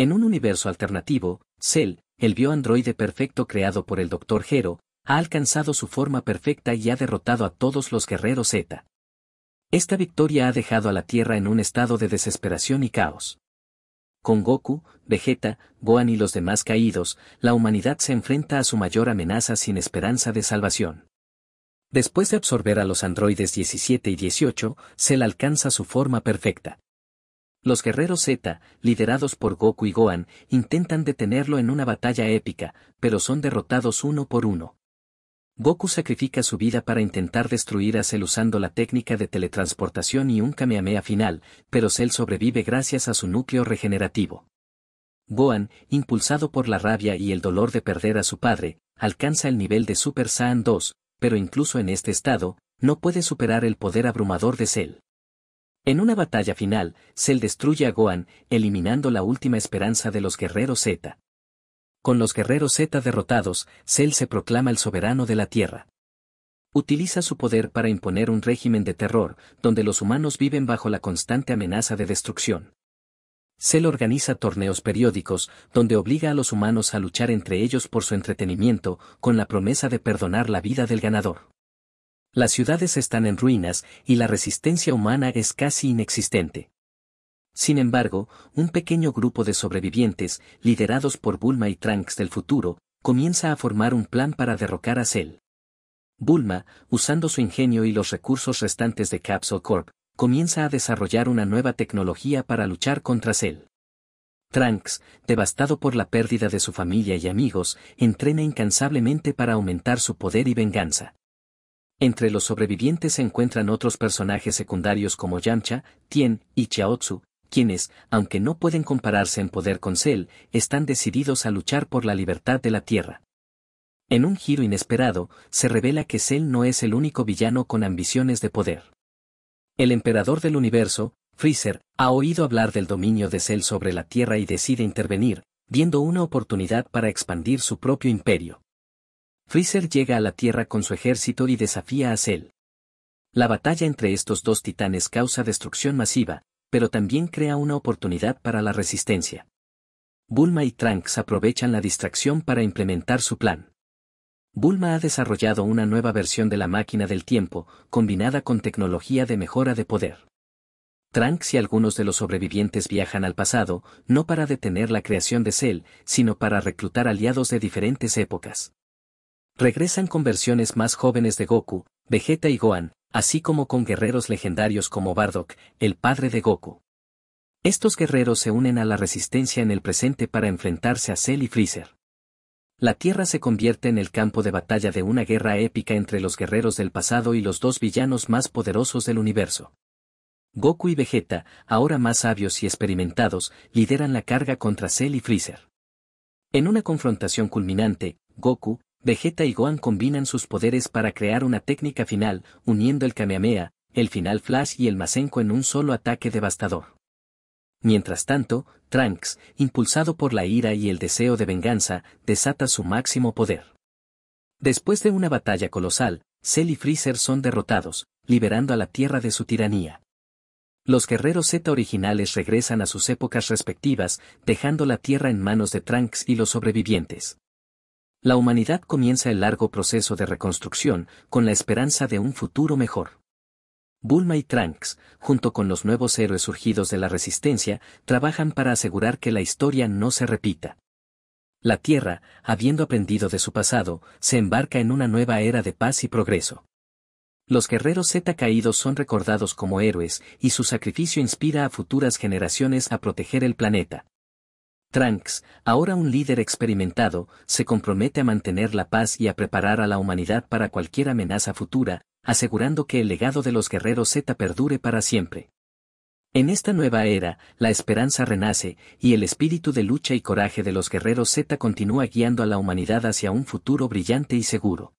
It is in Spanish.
En un universo alternativo, Cell, el bioandroide perfecto creado por el Dr. Hero, ha alcanzado su forma perfecta y ha derrotado a todos los guerreros Z. Esta victoria ha dejado a la Tierra en un estado de desesperación y caos. Con Goku, Vegeta, Gohan y los demás caídos, la humanidad se enfrenta a su mayor amenaza sin esperanza de salvación. Después de absorber a los androides 17 y 18, Cell alcanza su forma perfecta. Los guerreros Z, liderados por Goku y Gohan, intentan detenerlo en una batalla épica, pero son derrotados uno por uno. Goku sacrifica su vida para intentar destruir a Cell usando la técnica de teletransportación y un Kamehameha final, pero Cell sobrevive gracias a su núcleo regenerativo. Gohan, impulsado por la rabia y el dolor de perder a su padre, alcanza el nivel de Super Saiyan 2, pero incluso en este estado, no puede superar el poder abrumador de Cell. En una batalla final, Cell destruye a Gohan, eliminando la última esperanza de los guerreros Zeta. Con los guerreros Z derrotados, Cell se proclama el soberano de la Tierra. Utiliza su poder para imponer un régimen de terror, donde los humanos viven bajo la constante amenaza de destrucción. Cell organiza torneos periódicos, donde obliga a los humanos a luchar entre ellos por su entretenimiento, con la promesa de perdonar la vida del ganador. Las ciudades están en ruinas y la resistencia humana es casi inexistente. Sin embargo, un pequeño grupo de sobrevivientes, liderados por Bulma y Trunks del futuro, comienza a formar un plan para derrocar a Cell. Bulma, usando su ingenio y los recursos restantes de Capsule Corp, comienza a desarrollar una nueva tecnología para luchar contra Cell. Trunks, devastado por la pérdida de su familia y amigos, entrena incansablemente para aumentar su poder y venganza. Entre los sobrevivientes se encuentran otros personajes secundarios como Yamcha, Tien y Chiaotsu, quienes, aunque no pueden compararse en poder con Cell, están decididos a luchar por la libertad de la Tierra. En un giro inesperado, se revela que Cell no es el único villano con ambiciones de poder. El emperador del universo, Freezer, ha oído hablar del dominio de Cell sobre la Tierra y decide intervenir, viendo una oportunidad para expandir su propio imperio. Freezer llega a la Tierra con su ejército y desafía a Cell. La batalla entre estos dos titanes causa destrucción masiva, pero también crea una oportunidad para la resistencia. Bulma y Trunks aprovechan la distracción para implementar su plan. Bulma ha desarrollado una nueva versión de la máquina del tiempo, combinada con tecnología de mejora de poder. Trunks y algunos de los sobrevivientes viajan al pasado, no para detener la creación de Cell, sino para reclutar aliados de diferentes épocas. Regresan con versiones más jóvenes de Goku, Vegeta y Gohan, así como con guerreros legendarios como Bardock, el padre de Goku. Estos guerreros se unen a la resistencia en el presente para enfrentarse a Cell y Freezer. La Tierra se convierte en el campo de batalla de una guerra épica entre los guerreros del pasado y los dos villanos más poderosos del universo. Goku y Vegeta, ahora más sabios y experimentados, lideran la carga contra Cell y Freezer. En una confrontación culminante, Goku, Vegeta y Gohan combinan sus poderes para crear una técnica final, uniendo el Kamehameha, el final Flash y el Masenko en un solo ataque devastador. Mientras tanto, Trunks, impulsado por la ira y el deseo de venganza, desata su máximo poder. Después de una batalla colosal, Cell y Freezer son derrotados, liberando a la Tierra de su tiranía. Los guerreros Z originales regresan a sus épocas respectivas, dejando la Tierra en manos de Trunks y los sobrevivientes. La humanidad comienza el largo proceso de reconstrucción con la esperanza de un futuro mejor. Bulma y Trunks, junto con los nuevos héroes surgidos de la Resistencia, trabajan para asegurar que la historia no se repita. La Tierra, habiendo aprendido de su pasado, se embarca en una nueva era de paz y progreso. Los guerreros Z caídos son recordados como héroes y su sacrificio inspira a futuras generaciones a proteger el planeta. Tranks, ahora un líder experimentado, se compromete a mantener la paz y a preparar a la humanidad para cualquier amenaza futura, asegurando que el legado de los guerreros Z perdure para siempre. En esta nueva era, la esperanza renace, y el espíritu de lucha y coraje de los guerreros Z continúa guiando a la humanidad hacia un futuro brillante y seguro.